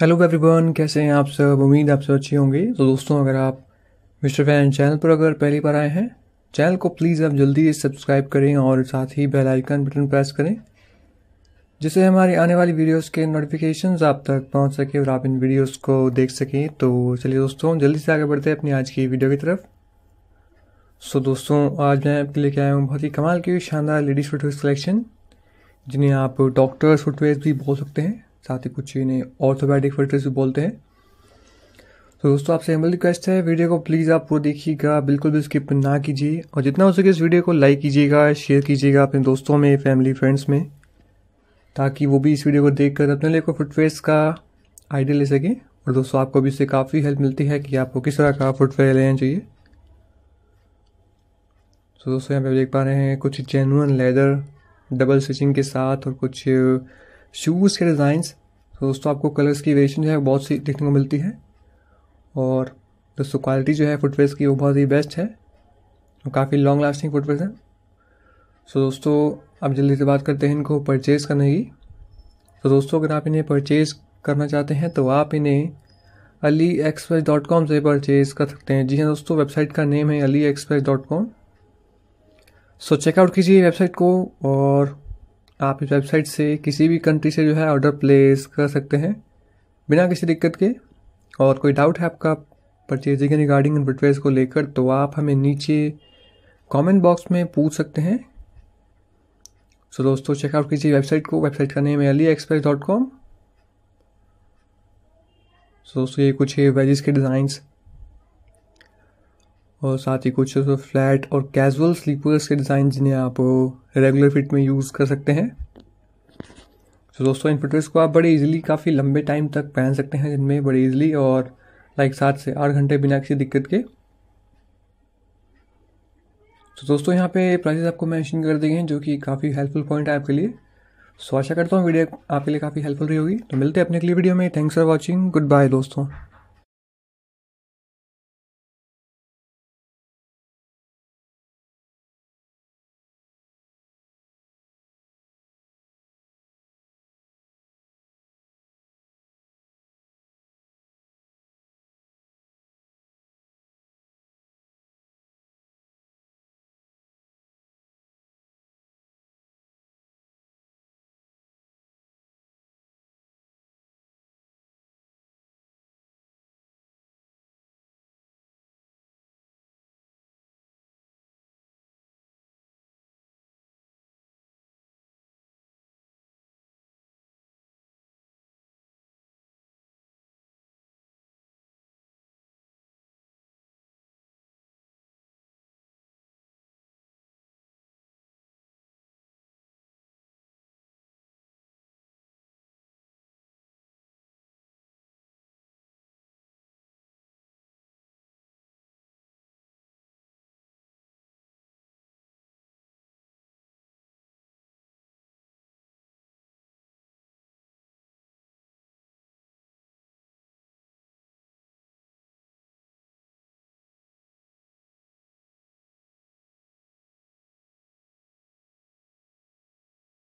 hello everyone कैसे हैं आप सब उम्मीद आप सब अच्छी होंगी तो दोस्तों अगर आप मिस्टर फैन चैनल पर अगर पहली बार आए हैं चैनल को प्लीज़ आप जल्दी से सब्सक्राइब करें और साथ ही बेल आइकन बटन प्रेस करें जिससे हमारी आने वाली वीडियोस के नोटिफिकेशन आप तक पहुंच सके और आप इन वीडियोस को देख सकें तो चलिए दोस्तों जल्दी से आगे बढ़ते हैं अपनी आज की वीडियो की तरफ सो दोस्तों आज मैं आपके लेके आया हूँ बहुत ही कमाल की शानदार लेडीज़ फुटवेयर कलेक्शन जिन्हें आप डॉक्टर्स फुटवेयर भी बोल सकते हैं साथ ही कुछ इन्हें ऑर्थोपैडिक फिल्टर्स भी बोलते हैं तो दोस्तों आपसे हमल रिक्वेस्ट है वीडियो को प्लीज़ आप पूरा देखिएगा बिल्कुल भी स्किप ना कीजिए और जितना हो सके इस वीडियो को लाइक कीजिएगा शेयर कीजिएगा अपने दोस्तों में फैमिली फ्रेंड्स में ताकि वो भी इस वीडियो को देख कर अपने लिए को फुटवेयर्स का आइडिया ले सकें और दोस्तों आपको भी इससे काफ़ी हेल्प मिलती है कि आपको किस तरह का फुटवेयर लेना चाहिए तो दोस्तों यहाँ पे देख पा रहे हैं कुछ जेनुअन लेदर डबल स्टिचिंग के साथ और कुछ शूज़ के डिज़ाइंस तो दोस्तों आपको कलर्स की वेरिएशन जो है बहुत सी देखने को मिलती है और दोस्तों क्वालिटी जो है फुटवेयर की वो बहुत ही बेस्ट है तो काफ़ी लॉन्ग लास्टिंग फुटवेयर है सो दोस्तों अब जल्दी से बात करते हैं इनको परचेज़ करने की तो दोस्तों अगर आप इन्हें परचेज़ करना चाहते हैं तो आप इन्हें अली एक्सप्रेस डॉट कॉम से परचेज़ कर सकते हैं जी हाँ दोस्तों वेबसाइट का नेम है AliExpress dot com so check out कीजिए वेबसाइट को और आप इस वेबसाइट से किसी भी कंट्री से जो है ऑर्डर प्लेस कर सकते हैं बिना किसी दिक्कत के और कोई डाउट है आपका परचेजिंग रिगार्डिंग एडवर्टवेज को लेकर तो आप हमें नीचे कमेंट बॉक्स में पूछ सकते हैं सो so, दोस्तों चेकआउट कीजिए वेबसाइट को वेबसाइट का नेम है AliExpress dot com so दोस्तों ये कुछ है वेजिस के डिज़ाइंस और साथ ही कुछ तो फ्लैट और कैजुअल स्लीपर्स के डिज़ाइन जिन्हें आप रेगुलर फिट में यूज़ कर सकते हैं तो दोस्तों इन फिटवेयर्स को आप बड़े इजीली काफ़ी लंबे टाइम तक पहन सकते हैं जिनमें बड़े इजीली और लाइक सात से आठ घंटे बिना किसी दिक्कत के तो दोस्तों यहाँ पे प्राइजेस आपको मैंशन कर दिए हैं जो कि काफ़ी हेल्पफुल पॉइंट है आपके लिए सो आशा करता हूँ वीडियो आपके लिए काफ़ी हेल्पफुल रही होगी तो मिलते हैं अपने अगली वीडियो में thanks for watching goodbye दोस्तों